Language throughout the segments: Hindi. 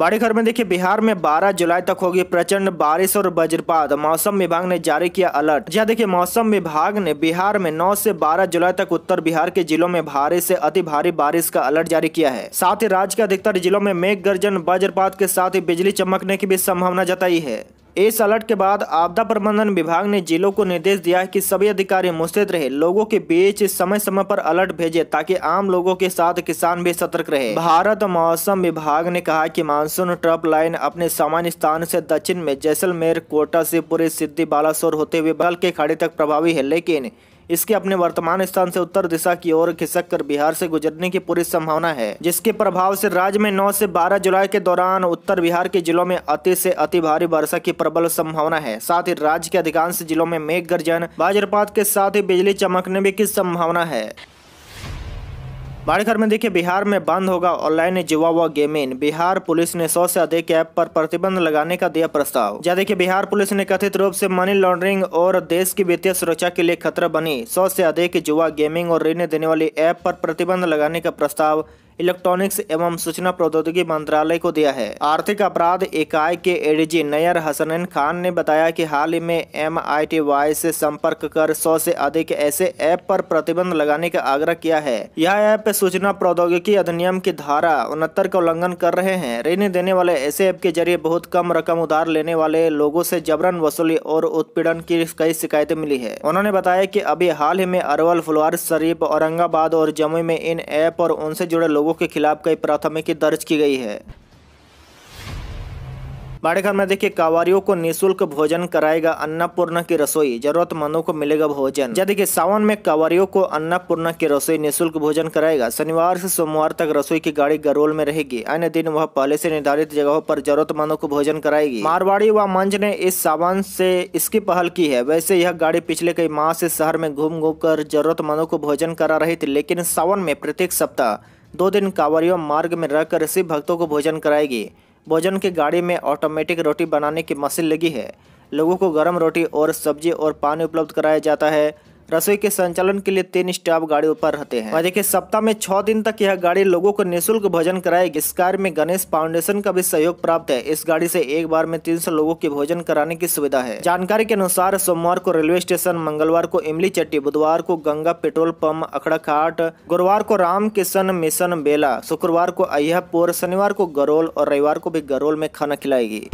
बड़े खबर में देखिए बिहार में 12 जुलाई तक होगी प्रचंड बारिश और वज्रपात मौसम विभाग ने जारी किया अलर्ट जहाँ देखिए मौसम विभाग ने बिहार में 9 से 12 जुलाई तक उत्तर बिहार के जिलों में भारी से अति भारी बारिश का अलर्ट जारी किया है साथ ही राज्य के अधिकतर जिलों में मेघ गर्जन वज्रपात के साथ ही बिजली चमकने की भी संभावना जताई है इस अलर्ट के बाद आपदा प्रबंधन विभाग ने जिलों को निर्देश दिया है कि सभी अधिकारी मुस्तैद रहे लोगों के बीच समय समय पर अलर्ट भेजे ताकि आम लोगों के साथ किसान भी सतर्क रहे भारत मौसम विभाग ने कहा कि मानसून ट्रप लाइन अपने सामान्य स्थान से दक्षिण में जैसलमेर कोटा से पूरे सिद्धि बालासोर होते हुए बल के खाड़ी तक प्रभावी है लेकिन इसके अपने वर्तमान स्थान से उत्तर दिशा की ओर खिसक कर बिहार से गुजरने की पूरी संभावना है जिसके प्रभाव से राज्य में नौ से बारह जुलाई के दौरान उत्तर बिहार के जिलों में अति से अति भारी वर्षा की प्रबल संभावना है साथ ही राज्य के अधिकांश जिलों में मेघ गर्जन वज्रपात के साथ ही बिजली चमकने भी की संभावना है बाड़ीघर में देखिए बिहार में बंद होगा ऑनलाइन जुआ व गेमिंग बिहार पुलिस ने सौ से अधिक ऐप पर प्रतिबंध लगाने का दिया प्रस्ताव जहाँ देखिए बिहार पुलिस ने कथित रूप से मनी लॉन्ड्रिंग और देश की वित्तीय सुरक्षा के लिए खतरा बनी सौ से अधिक जुआ गेमिंग और ऋण देने वाली ऐप पर प्रतिबंध लगाने का प्रस्ताव इलेक्ट्रॉनिक्स एवं सूचना प्रौद्योगिकी मंत्रालय को दिया है आर्थिक अपराध इकाई के एडीजी नयर हसनैन खान ने बताया कि हाल ही में एम आई से संपर्क कर सौ से अधिक ऐसे ऐप पर प्रतिबंध लगाने का आग्रह किया है यह ऐप सूचना प्रौद्योगिकी अधिनियम की धारा उनहत्तर का उल्लंघन कर रहे हैं ऋण देने वाले ऐसे ऐप के जरिए बहुत कम रकम उधार लेने वाले लोगों से जबरन वसूली और उत्पीड़न की कई शिकायतें मिली है उन्होंने बताया की अभी हाल ही में अरवल फुलवार शरीफ औरंगाबाद और जम्मू में इन ऐप और उनसे जुड़े लोगों लोगों के खिलाफ कई प्राथमिकी दर्ज की गई है बाड़ेघर में देखिए कावारियों को निशुल्क भोजन कराएगा अन्नपूर्णा की रसोई जरूरतमंदों को मिलेगा भोजन यदि कि सावन में कावारियों को अन्नपूर्णा की रसोई निशुल्क भोजन कराएगा शनिवार से सोमवार तक रसोई की गाड़ी गरोल में रहेगी अन्य दिन वह पहले से निर्धारित जगहों पर जरूरतमंदों को भोजन कराएगी मारवाड़ी व मंच ने इस सावन से इसकी पहल की है वैसे यह गाड़ी पिछले कई माह से शहर में घूम घूम कर जरूरतमंदों को भोजन करा रही थी लेकिन सावन में प्रत्येक सप्ताह दो दिन कांवरियों मार्ग में रहकर शिव भक्तों को भोजन कराएगी भोजन की गाड़ी में ऑटोमेटिक रोटी बनाने की मशीन लगी है लोगों को गर्म रोटी और सब्जी और पानी उपलब्ध कराया जाता है रसोई के संचालन के लिए तीन स्टाफ गाड़ियों पर रहते हैं और देखिए सप्ताह में छह दिन तक यह गाड़ी लोगों को निःशुल्क भोजन कराएगी इस कार्य में गणेश फाउंडेशन का भी सहयोग प्राप्त है इस गाड़ी से एक बार में तीन सौ लोगों के भोजन कराने की सुविधा है जानकारी के अनुसार सोमवार को रेलवे स्टेशन मंगलवार को इमली चट्टी बुधवार को गंगा पेट्रोल पंप अखड़ाखाट गुरुवार को राम किशन मिशन बेला शुक्रवार को अयपुर शनिवार को गरोल और रविवार को भी गरोल में खाना खिलाएगी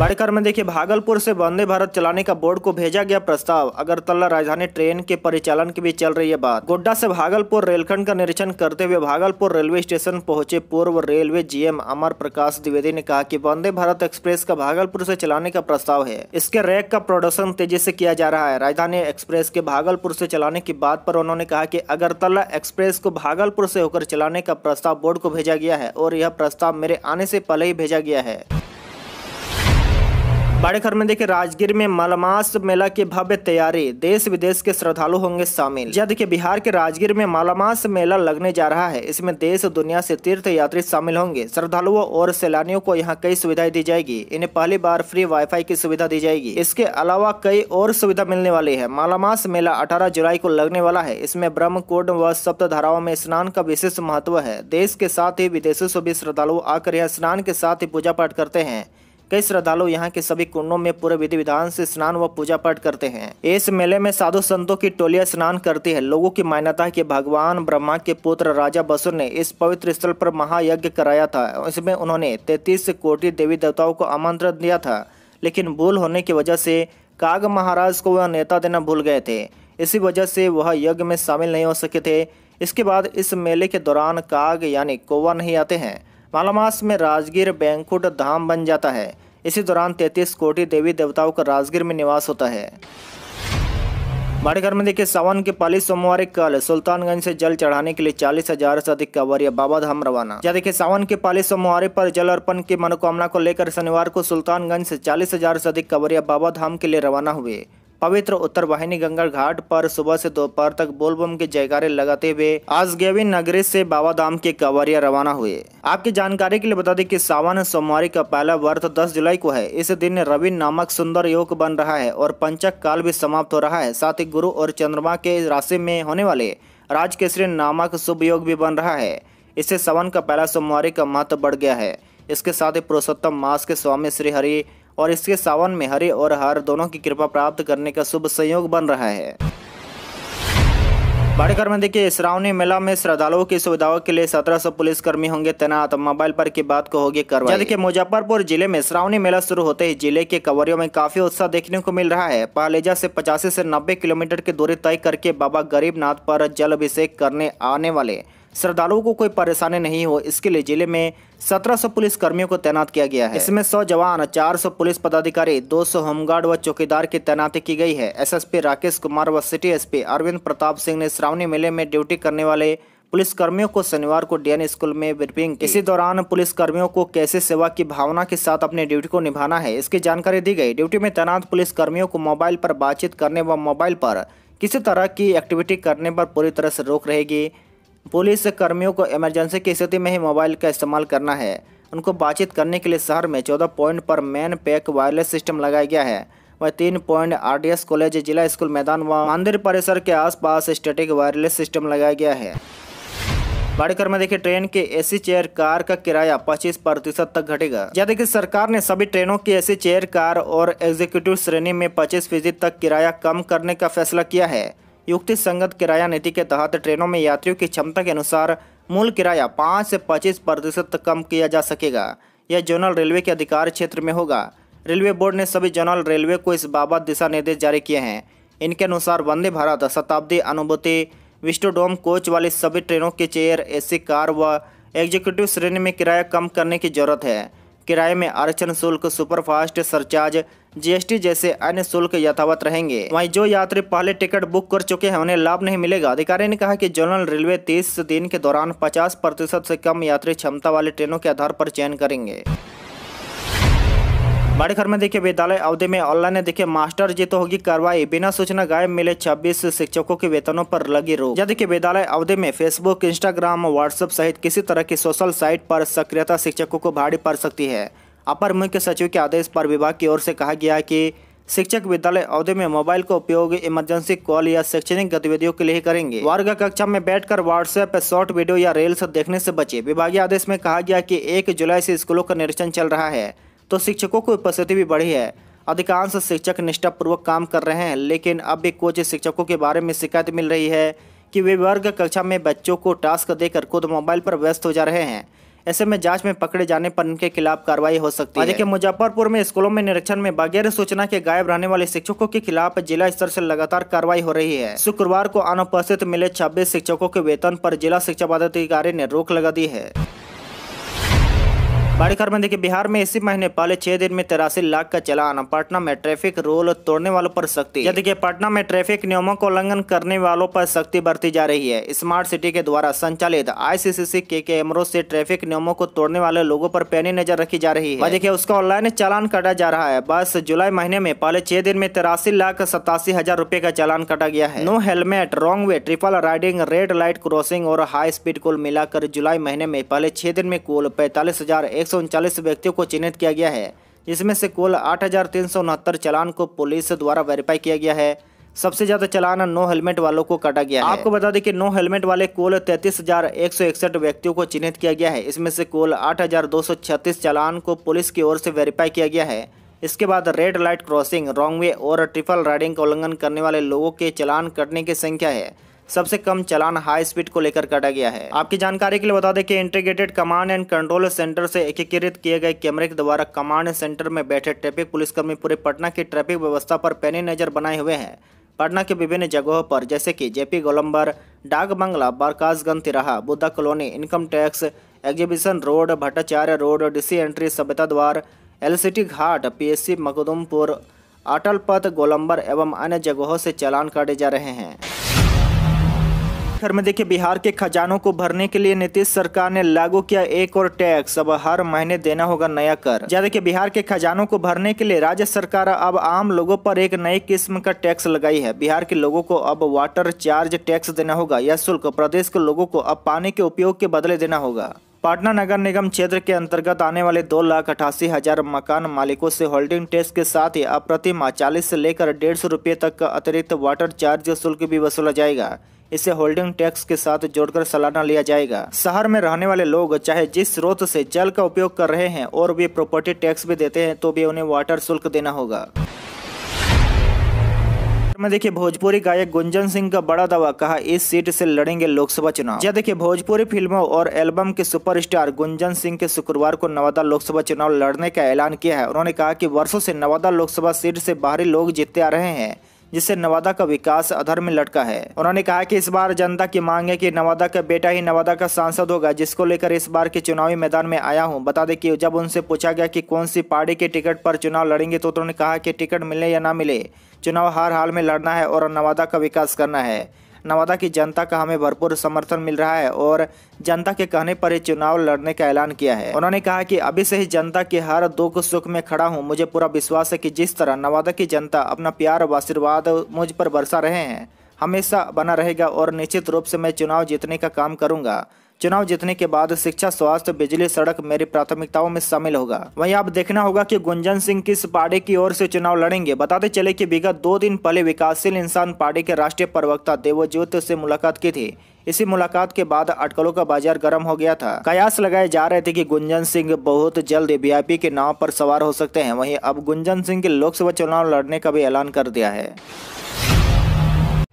बढ़कर में देखिए भागलपुर से वंदे भारत चलाने का बोर्ड को भेजा गया प्रस्ताव अगरतला राजधानी ट्रेन के परिचालन की भी चल रही है बात गोड्डा से भागलपुर रेलखंड का निरीक्षण करते हुए भागलपुर रेलवे स्टेशन पहुंचे पूर्व रेलवे जीएम अमर प्रकाश द्विवेदी ने कहा कि वंदे भारत एक्सप्रेस का भागलपुर से चलाने का प्रस्ताव है इसके रैक का प्रोडक्शन तेजी से किया जा रहा है राजधानी एक्सप्रेस के भागलपुर से चलाने की बात पर उन्होंने कहा की अगरतला एक्सप्रेस को भागलपुर से होकर चलाने का प्रस्ताव बोर्ड को भेजा गया है और यह प्रस्ताव मेरे आने से पहले ही भेजा गया है बड़े खबर में देखिए राजगीर में मालामास मेला की भव्य तैयारी देश विदेश के श्रद्धालु होंगे शामिल यह देखिए बिहार के राजगीर में मालामास मेला लगने जा रहा है इसमें देश दुनिया से तीर्थ यात्री शामिल होंगे श्रद्धालुओं और सैलानियों को यहाँ कई सुविधाएं दी जाएगी इन्हें पहली बार फ्री वाईफाई की सुविधा दी जाएगी इसके अलावा कई और सुविधा मिलने वाली है मालामास मेला अठारह जुलाई को लगने वाला है इसमें ब्रह्म कुंड व सप्त धाराओं में स्नान का विशेष महत्व है देश के साथ ही विदेशों से भी श्रद्धालु आकर यहाँ स्नान के साथ ही पूजा पाठ करते हैं कई श्रद्धालु यहाँ के सभी कुंडों में पूरे विधि विधान से स्नान व पूजा पाठ करते हैं इस मेले में साधु संतों की टोलियां स्नान करती है लोगों की मान्यता है कि भगवान ब्रह्मा के पुत्र राजा बसुर ने इस पवित्र स्थल पर महायज्ञ कराया था इसमें उन्होंने तैतीस कोटि देवी देवताओं को आमंत्रण दिया था लेकिन भूल होने की वजह से काग महाराज को वह नेता देना भूल गए थे इसी वजह से वह यज्ञ में शामिल नहीं हो सके थे इसके बाद इस मेले के दौरान काग यानी कौवा नहीं आते हैं मालामास में राजगीर बैंकुट धाम बन जाता है इसी दौरान 33 कोटि देवी देवताओं का राजगीर में निवास होता है बाड़ीघर मंदिर के सावन के पाली सोमवार कल सुल्तानगंज से जल चढ़ाने के लिए चालीस हजार से अधिक कंवरिया बाबा धाम रवाना या देखिये सावन के पाली सोमवार पर जल अर्पण की मनोकामना को लेकर शनिवार को सुल्तानगंज से चालीस हजार से अधिक कंवरिया बाबा धाम के लिए रवाना हुए पवित्र उत्तर वाहिनी गंगा घाट पर सुबह से दोपहर तक बोलबम के जयकारे लगाते हुए आज गेविन नगरी से बाबा धाम के कवरिया रवाना हुए आपकी जानकारी के लिए बता दें कि सावन सोमवार का पहला वर्त 10 जुलाई को है इस दिन रवि नामक सुंदर योग बन रहा है और पंचक काल भी समाप्त हो रहा है साथ ही गुरु और चंद्रमा के राशि में होने वाले राजकेसरी नामक शुभ योग भी बन रहा है इससे सवन का पहला सोमवारी का महत्व बढ़ गया है इसके साथ ही पुरुषोत्तम मास के स्वामी श्री और इसके सावन में हरे और हर दोनों की कृपा प्राप्त करने का शुभ संयोग बन रहा है बाड़ेकर में देखिए श्रावणी मेला में श्रद्धालुओं की सुविधाओं के लिए सत्रह सौ पुलिसकर्मी होंगे तैनात मोबाइल पर की बात को होगी करवाई देखिए मुजफ्फरपुर जिले में श्रावणी मेला शुरू होते ही जिले के कवरियों में काफी उत्साह देखने को मिल रहा है पालेजा से पचासी से नब्बे किलोमीटर की दूरी तय करके बाबा गरीबनाथ पर जल अभिषेक करने आने वाले श्रद्धालुओं को कोई परेशानी नहीं हो इसके लिए जिले में 1700 पुलिस कर्मियों को तैनात किया गया है इसमें 100 जवान 400 पुलिस पदाधिकारी 200 होमगार्ड व चौकीदार की तैनाती की गई है एसएसपी राकेश कुमार व सिटी एसपी अरविंद प्रताप सिंह ने श्रावणी मेले में ड्यूटी करने वाले पुलिस कर्मियों को शनिवार को डीएन स्कूल में ब्रीफिंग इसी दौरान पुलिस कर्मियों को कैसे सेवा की भावना के साथ अपनी ड्यूटी को निभाना है इसकी जानकारी दी गई ड्यूटी में तैनात पुलिस कर्मियों को मोबाइल पर बातचीत करने व मोबाइल पर किसी तरह की एक्टिविटी करने पर पूरी तरह से रोक रहेगी पुलिस कर्मियों को इमरजेंसी की स्थिति में ही मोबाइल का इस्तेमाल करना है उनको बातचीत करने के लिए शहर में चौदह पॉइंट पर मैन पैक वायरलेस सिस्टम लगाया गया है वह तीन पॉइंट आर कॉलेज जिला स्कूल मैदान व मंदिर परिसर के आसपास स्टैटिक वायरलेस सिस्टम लगाया गया है बढ़कर में देखिए ट्रेन के एसी चेयर कार का किराया 25 प्रतिशत तक घटेगा जैसे कि सरकार ने सभी ट्रेनों की एसी चेयर कार और एग्जीक्यूटिव श्रेणी में 25 फीसद तक किराया कम करने का फैसला किया है युक्ति संगत किराया नीति के तहत ट्रेनों में यात्रियों की क्षमता के अनुसार मूल किराया पाँच से पच्चीस प्रतिशत कम किया जा सकेगा यह जोनल रेलवे के अधिकार क्षेत्र में होगा रेलवे बोर्ड ने सभी जोनल रेलवे को इस बाबत दिशा निर्देश जारी किए हैं इनके अनुसार वंदे भारत शताब्दी अनुभूति विस्टोडोम कोच वाली सभी ट्रेनों के चेयर एसी कार व एग्जीक्यूटिव श्रेणी में किराया कम करने की जरूरत है किराए में आरक्षण शुल्क सुपरफास्ट सरचार्ज जीएसटी जैसे अन्य शुल्क यथावत रहेंगे वहीं जो यात्री पहले टिकट बुक कर चुके हैं उन्हें लाभ नहीं मिलेगा अधिकारी ने कहा कि जोनल रेलवे तीस दिन के दौरान पचास प्रतिशत से कम यात्री क्षमता वाली ट्रेनों के आधार पर चयन करेंगे बड़े घर में देखिए विद्यालय अवधि में ऑनलाइन ने देखिए मास्टर जी तो होगी कार्रवाई बिना सूचना गायब मिले 26 शिक्षकों के वेतनों पर लगी रोक यदि की विद्यालय अवधि में फेसबुक इंस्टाग्राम व्हाट्सएप सहित किसी तरह की सोशल साइट पर सक्रियता शिक्षकों को भारी पड़ सकती है अपर मुख्य सचिव के आदेश पर विभाग की ओर से कहा गया कि शिक्षक विद्यालय अवधि में मोबाइल का उपयोग इमरजेंसी कॉल या शैक्षणिक गतिविधियों के लिए करेंगे वर्ग कक्षा में बैठकर व्हाट्सएप शॉर्ट वीडियो या रील्स देखने से बचे विभागीय आदेश में कहा गया कि एक जुलाई से स्कूलों का निरीक्षण चल रहा है तो शिक्षकों की उपस्थिति भी बढ़ी है अधिकांश शिक्षक निष्ठापूर्वक काम कर रहे हैं लेकिन अब भी कुछ शिक्षकों के बारे में शिकायत मिल रही है कि वे वर्ग कक्षा में बच्चों को टास्क देकर खुद मोबाइल पर व्यस्त हो जा रहे हैं ऐसे में जांच में पकड़े जाने पर उनके खिलाफ कार्रवाई हो सकती है मुजफ्फरपुर में स्कूलों में निरीक्षण में बगैर सूचना के गायब रहने वाले शिक्षकों के खिलाफ जिला स्तर से लगातार कार्रवाई हो रही है शुक्रवार को अनुपस्थित मिले छब्बीस शिक्षकों के वेतन पर जिला शिक्षा पदाधिकारी ने रोक लगा दी है बड़ी खबर में देखिए बिहार में इसी महीने पहले छह दिन में तिरासी लाख का चलान पटना में ट्रैफिक रूल तोड़ने वालों पर सख्ती यह देखिए पटना में ट्रैफिक नियमों का उल्लंघन करने वालों पर सख्ती बरती जा रही है स्मार्ट सिटी के द्वारा संचालित आईसीसीसी के कैमरों से ट्रैफिक नियमों को तोड़ने वाले लोगों पर पैनी नजर रखी जा रही है देखिए उसका ऑनलाइन चालान काटा जा रहा है बस जुलाई महीने में पहले छह दिन में तिरासी लाख सतासी हजार रूपए का चालान काटा गया है no helmet wrong way triple riding red light crossing और हाई स्पीड कुल मिलाकर जुलाई महीने में पहले छह दिन में कुल पैतालीस हजार व्यक्तियों को चिन्हित किया गया है जिसमें से कुल आठ चालान को पुलिस द्वारा वेरीफाई किया गया है सबसे ज्यादा चलान नो हेलमेट वालों को काटा गया है आपको बता दें कि नो हेलमेट वाले कुल तैतीस व्यक्तियों को चिन्हित किया गया है इसमें से कुल 8,236 चालान को पुलिस की ओर से वेरीफाई किया गया है इसके बाद red light crossing wrong way और ट्रिपल राइडिंग का उल्लंघन करने वाले लोगों के चलान कटने की संख्या है सबसे कम चलान हाई स्पीड को लेकर काटा गया है आपकी जानकारी के लिए बता दें कि integrated command and control centre से एकीकृत किए गए कैमरे के द्वारा कमांड सेंटर में बैठे ट्रैफिक पुलिसकर्मी पूरे पटना की ट्रैफिक व्यवस्था पर पैनी नजर बनाए हुए हैं पटना के विभिन्न जगहों पर जैसे कि जेपी गोलम्बर डाक बंगला बारकाशगंज तिराहा Buddha colony income tax exhibition road Bhattacharya road DC entry Sabhyata Dwar LCT Ghat PSC Makhdumpur Atal Path गोलम्बर एवं अन्य जगहों से चालान काटे जा रहे हैं आखिर में देखिए बिहार के खजानों को भरने के लिए नीतीश सरकार ने लागू किया एक और टैक्स अब हर महीने देना होगा नया कर ज्यादा की बिहार के खजानों को भरने के लिए राज्य सरकार अब आम लोगों पर एक नई किस्म का टैक्स लगाई है बिहार के लोगों को अब वाटर चार्ज टैक्स देना होगा यह शुल्क प्रदेश के लोगों को अब पानी के उपयोग के बदले देना होगा पाटना नगर निगम क्षेत्र के अंतर्गत आने वाले दो लाख अठासी हजार मकान मालिकों से होल्डिंग टैक्स के साथ ही अप्रतिमा चालीस से लेकर डेढ़ सौ रुपये तक का अतिरिक्त वाटर चार्ज शुल्क भी वसूला जाएगा इसे होल्डिंग टैक्स के साथ जोड़कर सालाना लिया जाएगा शहर में रहने वाले लोग चाहे जिस स्रोत से जल का उपयोग कर रहे हैं और भी प्रॉपर्टी टैक्स भी देते हैं तो भी उन्हें वाटर शुल्क देना होगा में देखिए भोजपुरी गायक गुंजन सिंह का बड़ा दावा कहा इस सीट से लड़ेंगे लोकसभा चुनाव यह देखिए भोजपुरी फिल्मों और एल्बम के सुपरस्टार गुंजन सिंह के शुक्रवार को नवादा लोकसभा चुनाव लड़ने का ऐलान किया है उन्होंने कहा कि वर्षों से नवादा लोकसभा सीट से बाहरी लोग जीतते आ रहे हैं जिससे नवादा का विकास अधर में लटका है उन्होंने कहा कि इस बार जनता की मांग है कि नवादा का बेटा ही नवादा का सांसद होगा जिसको लेकर इस बार के चुनावी मैदान में आया हूँ बता दें कि जब उनसे पूछा गया कि कौन सी पार्टी के टिकट पर चुनाव लड़ेंगे तो उन्होंने कहा कि टिकट मिले या ना मिले चुनाव हर हाल में लड़ना है और नवादा का विकास करना है नवादा की जनता का हमें भरपूर समर्थन मिल रहा है और जनता के कहने पर ही चुनाव लड़ने का ऐलान किया है उन्होंने कहा कि अभी से ही जनता के हर दुख सुख में खड़ा हूँ मुझे पूरा विश्वास है कि जिस तरह नवादा की जनता अपना प्यार व आशीर्वाद मुझ पर बरसा रहे हैं हमेशा बना रहेगा और निश्चित रूप से मैं चुनाव जीतने का काम करूंगा चुनाव जीतने के बाद शिक्षा स्वास्थ्य बिजली सड़क मेरी प्राथमिकताओं में शामिल होगा वहीं आप देखना होगा कि गुंजन सिंह किस पार्टी की ओर से चुनाव लड़ेंगे बताते चले कि विगत दो दिन पहले विकासशील इंसान पार्टी के राष्ट्रीय प्रवक्ता देवज्योत से मुलाकात की थी इसी मुलाकात के बाद अटकलों का बाजार गर्म हो गया था कयास लगाए जा रहे थे कि गुंजन सिंह बहुत जल्द वी के नाम पर सवार हो सकते हैं वहीं अब गुंजन सिंह के लोकसभा चुनाव लड़ने का भी ऐलान कर दिया है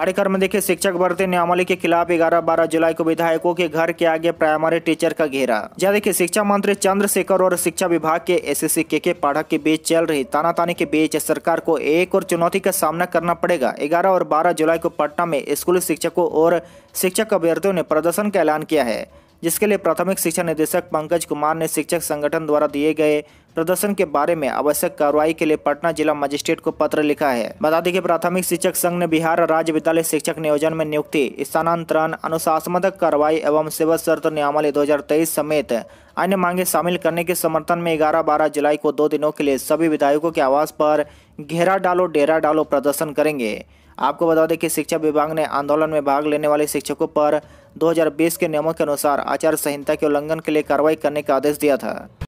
पाठ्यक्रम में देखिए शिक्षक भर्ती नियामली के खिलाफ ग्यारह बारह जुलाई को विधायकों के घर के आगे प्राइमरी टीचर का घेरा जहाँ देखिए शिक्षा मंत्री चंद्रशेखर और शिक्षा विभाग के एस के के पाठक के बीच चल रही तानातानी के बीच सरकार को एक और चुनौती का सामना करना पड़ेगा ग्यारह और बारह जुलाई को पटना में स्कूली शिक्षकों और शिक्षक अभ्यर्थियों ने प्रदर्शन का ऐलान किया है जिसके लिए प्राथमिक शिक्षा निदेशक पंकज कुमार ने शिक्षक संगठन द्वारा दिए गए प्रदर्शन के बारे में आवश्यक कार्रवाई के लिए पटना जिला मजिस्ट्रेट को पत्र लिखा है बता दें कि प्राथमिक शिक्षक संघ ने बिहार राज्य विद्यालय शिक्षक नियोजन में नियुक्ति स्थानांतरण अनुशासनात्मक कार्रवाई एवं सेवा शर्त नियमावली 2023 समेत अन्य मांगे शामिल करने के समर्थन में ग्यारह बारह जुलाई को दो दिनों के लिए सभी विधायकों के आवास पर घेरा डालो डेरा डालो प्रदर्शन करेंगे आपको बता दें कि शिक्षा विभाग ने आंदोलन में भाग लेने वाले शिक्षकों पर 2020 के नियमों के अनुसार आचार संहिता के उल्लंघन के लिए कार्रवाई करने का आदेश दिया था